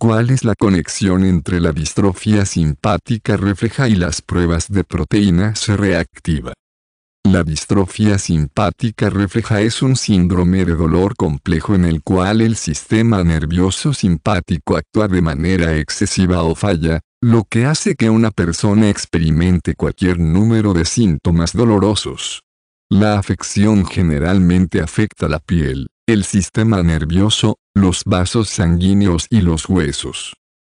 ¿Cuál es la conexión entre la distrofia simpática refleja y las pruebas de proteína se reactiva? La distrofia simpática refleja es un síndrome de dolor complejo en el cual el sistema nervioso simpático actúa de manera excesiva o falla, lo que hace que una persona experimente cualquier número de síntomas dolorosos. La afección generalmente afecta la piel, el sistema nervioso, los vasos sanguíneos y los huesos.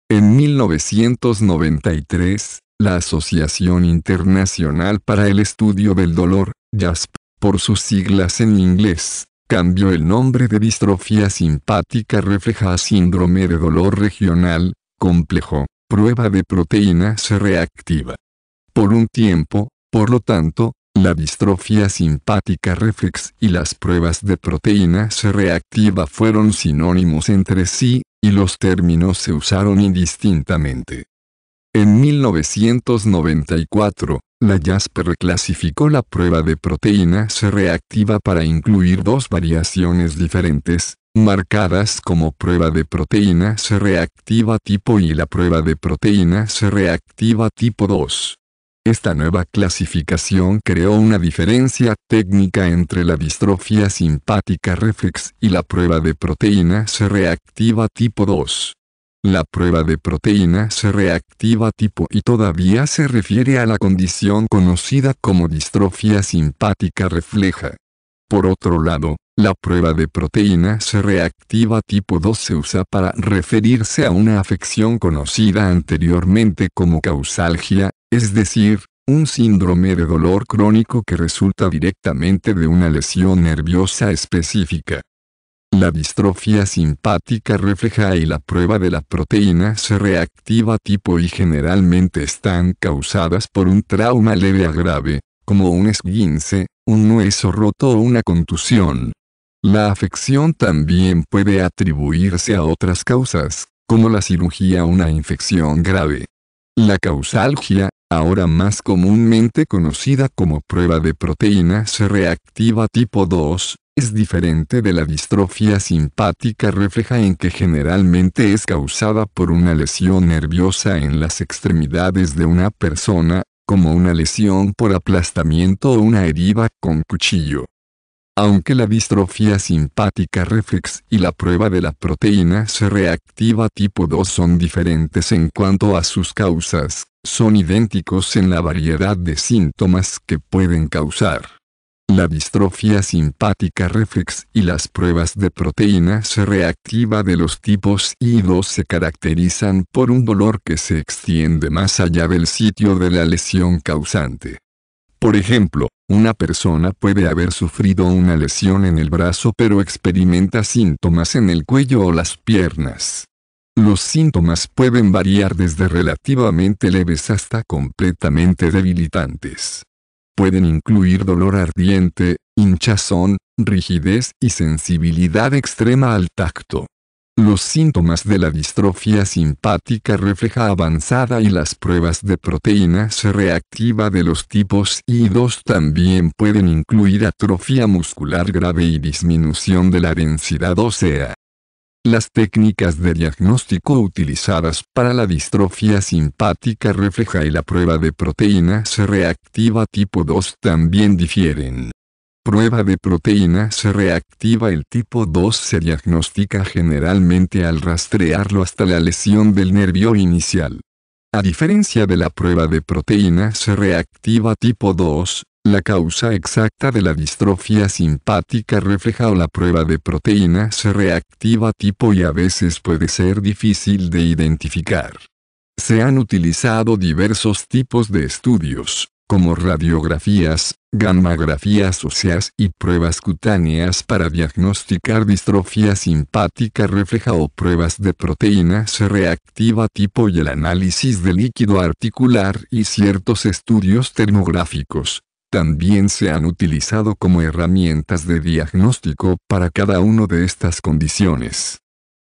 En 1993, la Asociación Internacional para el Estudio del Dolor, JASP, por sus siglas en inglés, cambió el nombre de distrofia simpática refleja a síndrome de dolor regional, complejo, prueba de proteína C reactiva. Por un tiempo, por lo tanto, la distrofia simpática reflex y las pruebas de proteína C reactiva fueron sinónimos entre sí, y los términos se usaron indistintamente. En 1994, la Jasper clasificó la prueba de proteína C reactiva para incluir dos variaciones diferentes, marcadas como prueba de proteína C reactiva tipo y la prueba de proteína C reactiva tipo 2. Esta nueva clasificación creó una diferencia técnica entre la distrofia simpática reflex y la prueba de proteína se reactiva tipo 2. La prueba de proteína se reactiva tipo y todavía se refiere a la condición conocida como distrofia simpática refleja. Por otro lado, la prueba de proteína se reactiva tipo 2 se usa para referirse a una afección conocida anteriormente como causalgia, es decir, un síndrome de dolor crónico que resulta directamente de una lesión nerviosa específica. La distrofia simpática refleja y la prueba de la proteína se reactiva tipo y generalmente están causadas por un trauma leve a grave, como un esguince, un hueso roto o una contusión. La afección también puede atribuirse a otras causas, como la cirugía o una infección grave. La causalgia, ahora más comúnmente conocida como prueba de proteína se reactiva tipo 2, es diferente de la distrofia simpática refleja en que generalmente es causada por una lesión nerviosa en las extremidades de una persona, como una lesión por aplastamiento o una herida con cuchillo. Aunque la distrofia simpática reflex y la prueba de la proteína se reactiva tipo 2 son diferentes en cuanto a sus causas, son idénticos en la variedad de síntomas que pueden causar. La distrofia simpática reflex y las pruebas de proteína se reactiva de los tipos I2 se caracterizan por un dolor que se extiende más allá del sitio de la lesión causante. Por ejemplo, una persona puede haber sufrido una lesión en el brazo pero experimenta síntomas en el cuello o las piernas. Los síntomas pueden variar desde relativamente leves hasta completamente debilitantes. Pueden incluir dolor ardiente, hinchazón, rigidez y sensibilidad extrema al tacto. Los síntomas de la distrofia simpática refleja avanzada y las pruebas de proteína se reactiva de los tipos I y 2 también pueden incluir atrofia muscular grave y disminución de la densidad ósea. Las técnicas de diagnóstico utilizadas para la distrofia simpática refleja y la prueba de proteína se reactiva tipo 2 también difieren prueba de proteína se reactiva el tipo 2 se diagnostica generalmente al rastrearlo hasta la lesión del nervio inicial. A diferencia de la prueba de proteína se reactiva tipo 2, la causa exacta de la distrofia simpática refleja o la prueba de proteína se reactiva tipo y a veces puede ser difícil de identificar. Se han utilizado diversos tipos de estudios, como radiografías, gammagrafías óseas y pruebas cutáneas para diagnosticar distrofia simpática refleja o pruebas de proteína se reactiva tipo y el análisis de líquido articular y ciertos estudios termográficos. También se han utilizado como herramientas de diagnóstico para cada una de estas condiciones.